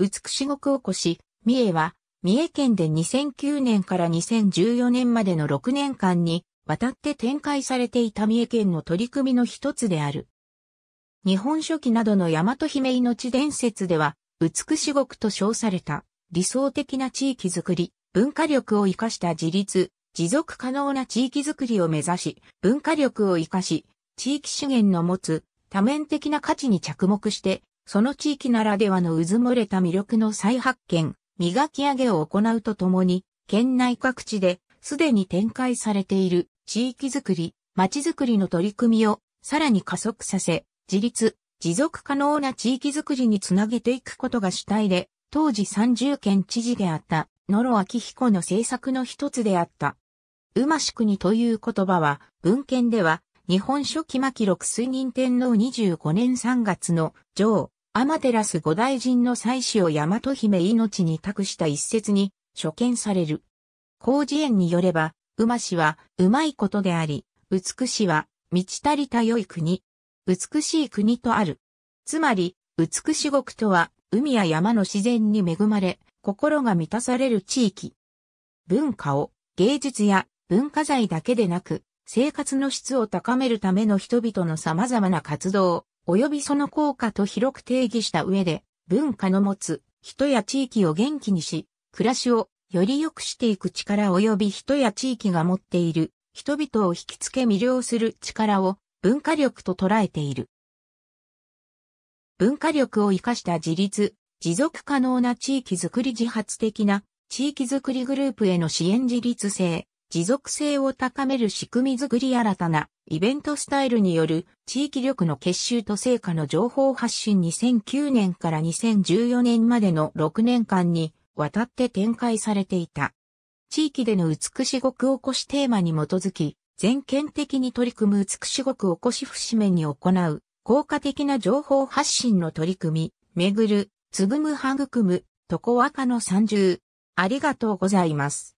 美しごくを越し、三重は、三重県で2009年から2014年までの6年間に、渡って展開されていた三重県の取り組みの一つである。日本書紀などの大和姫命伝説では、美し国と称された理想的な地域づくり、文化力を生かした自立、持続可能な地域づくりを目指し、文化力を生かし、地域資源の持つ多面的な価値に着目して、その地域ならではの渦漏れた魅力の再発見、磨き上げを行うとともに、県内各地ですでに展開されている地域づくり、町づくりの取り組みをさらに加速させ、自立、持続可能な地域づくりにつなげていくことが主体で、当時30県知事であった、野呂明彦の政策の一つであった。うましくにという言葉は、文献では、日本書紀末記録水人天皇25年3月の上、天照五大神の祭祀を大和姫命に託した一節に、所見される。工事園によれば、馬氏は、うまいことであり、美しは、満ち足りた良い国。美しい国とある。つまり、美し国とは、海や山の自然に恵まれ、心が満たされる地域。文化を、芸術や文化財だけでなく、生活の質を高めるための人々の様々な活動、及びその効果と広く定義した上で、文化の持つ人や地域を元気にし、暮らしをより良くしていく力及び人や地域が持っている人々を引きつけ魅了する力を文化力と捉えている。文化力を活かした自立、持続可能な地域づくり自発的な地域づくりグループへの支援自立性、持続性を高める仕組みづくり新たなイベントスタイルによる地域力の結集と成果の情報発信2009年から2014年までの6年間にわたって展開されていた。地域での美しごくおこしテーマに基づき、全県的に取り組む美しごくおこし節目に行う効果的な情報発信の取り組み、めぐる、つぐむはぐくむ、とこわかの30。ありがとうございます。